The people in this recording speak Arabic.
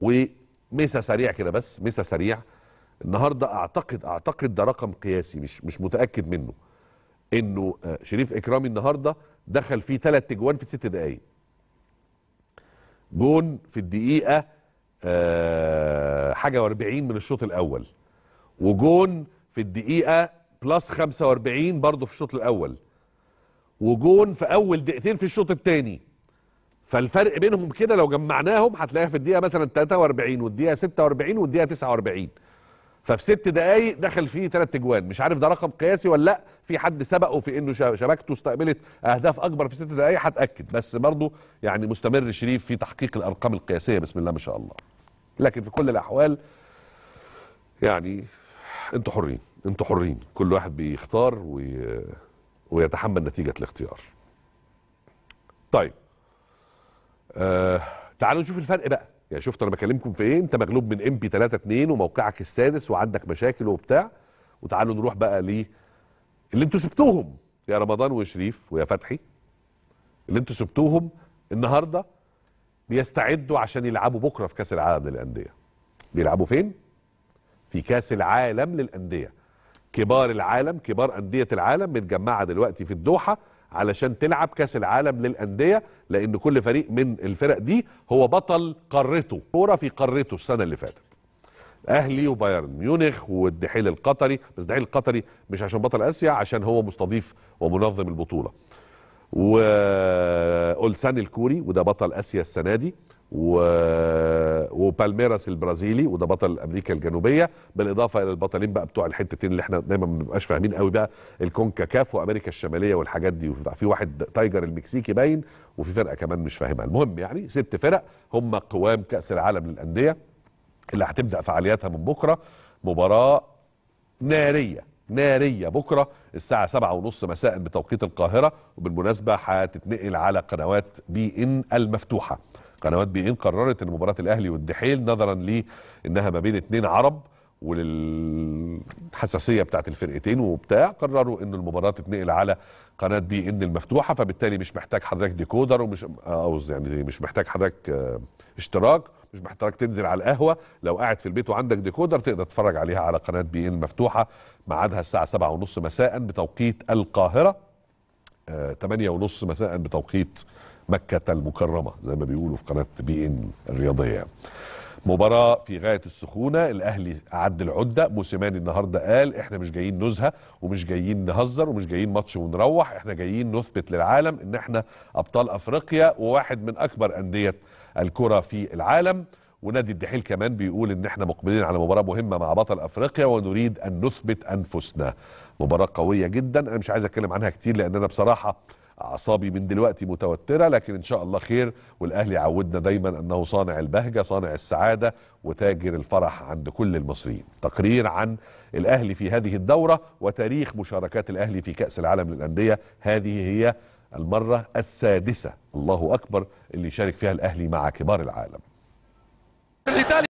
ومسا سريع كده بس مسا سريع النهارده اعتقد اعتقد ده رقم قياسي مش مش متاكد منه انه آه، شريف اكرامي النهارده دخل فيه ثلاث جوان في ست دقائق جون في الدقيقه أه حاجه و40 من الشوط الاول وجون في الدقيقه بلس 45 برضه في الشوط الاول وجون في اول دقيقتين في الشوط الثاني فالفرق بينهم كده لو جمعناهم هتلاقيها في الدقيقه مثلا 43 والدقيقه 46 والدقيقه 49 ففي ست دقايق دخل فيه ثلاث اجوان مش عارف ده رقم قياسي ولا لا في حد سبقه في انه شبكته استقبلت اهداف اكبر في ست دقايق هتاكد بس برضه يعني مستمر شريف في تحقيق الارقام القياسيه بسم الله ما شاء الله لكن في كل الاحوال يعني انتوا حرين انتوا حرين كل واحد بيختار وي... ويتحمل نتيجه الاختيار طيب آه تعالوا نشوف الفرق بقى يعني شفت انا بكلمكم في ايه انت مغلوب من ام بي 3 2 وموقعك السادس وعندك مشاكل وبتاع وتعالوا نروح بقى ل اللي انتوا سبتوهم يا رمضان وشريف ويا فتحي اللي انتوا سبتوهم النهارده بيستعدوا عشان يلعبوا بكره في كاس العالم للانديه بيلعبوا فين في كاس العالم للانديه كبار العالم كبار انديه العالم متجمعه دلوقتي في الدوحه علشان تلعب كاس العالم للانديه لان كل فريق من الفرق دي هو بطل قارته كوره في قارته السنه اللي فاتت اهلي وبايرن ميونخ والدحيل القطري بس الدحيل القطري مش عشان بطل اسيا عشان هو مستضيف ومنظم البطوله و الكوري وده بطل اسيا السنه دي و... وبالميراس البرازيلي وده بطل امريكا الجنوبيه بالاضافه الى البطلين بقى بتوع الحتتين اللي احنا دايما ما بنبقاش فاهمين قوي بقى الكونكا كاف وامريكا الشماليه والحاجات دي في واحد تايجر المكسيكي باين وفي فرقه كمان مش فاهمها المهم يعني ست فرق هم قوام كاس العالم للانديه اللي هتبدا فعالياتها من بكره مباراه ناريه ناريه بكره الساعه سبعة ونص مساء بتوقيت القاهره وبالمناسبه هتتنقل على قنوات بي ان المفتوحه قنوات بي ان قررت ان مباراه الاهلي والدحيل نظرا لانها ما بين اتنين عرب وللحساسيه بتاعت الفرقتين وبتاع قرروا ان المباراه تتنقل على قناه بي ان المفتوحه فبالتالي مش محتاج حضرتك ديكودر ومش اوز يعني مش محتاج حضرتك آه، اشتراك مش محتاج تنزل على القهوه لو قاعد في البيت وعندك ديكودر تقدر تتفرج عليها على قناه بي ان المفتوحه ميعادها الساعه 7:30 مساء بتوقيت القاهره 8 ونص مساء بتوقيت مكة المكرمة زي ما بيقولوا في قناة بي إن الرياضية مباراة في غاية السخونة الأهلي عد العدة موسيماني النهاردة قال إحنا مش جايين نزهة ومش جايين نهزر ومش جايين ماتش ونروح إحنا جايين نثبت للعالم إن إحنا أبطال أفريقيا وواحد من أكبر أندية الكرة في العالم ونادي الدحيل كمان بيقول ان احنا مقبلين على مباراه مهمه مع بطل افريقيا ونريد ان نثبت انفسنا مباراه قويه جدا انا مش عايز اتكلم عنها كتير لان انا بصراحه اعصابي من دلوقتي متوتره لكن ان شاء الله خير والاهلي عودنا دايما انه صانع البهجه صانع السعاده وتاجر الفرح عند كل المصريين تقرير عن الاهلي في هذه الدوره وتاريخ مشاركات الاهلي في كاس العالم للانديه هذه هي المره السادسه الله اكبر اللي يشارك فيها الاهلي مع كبار العالم per l'Italia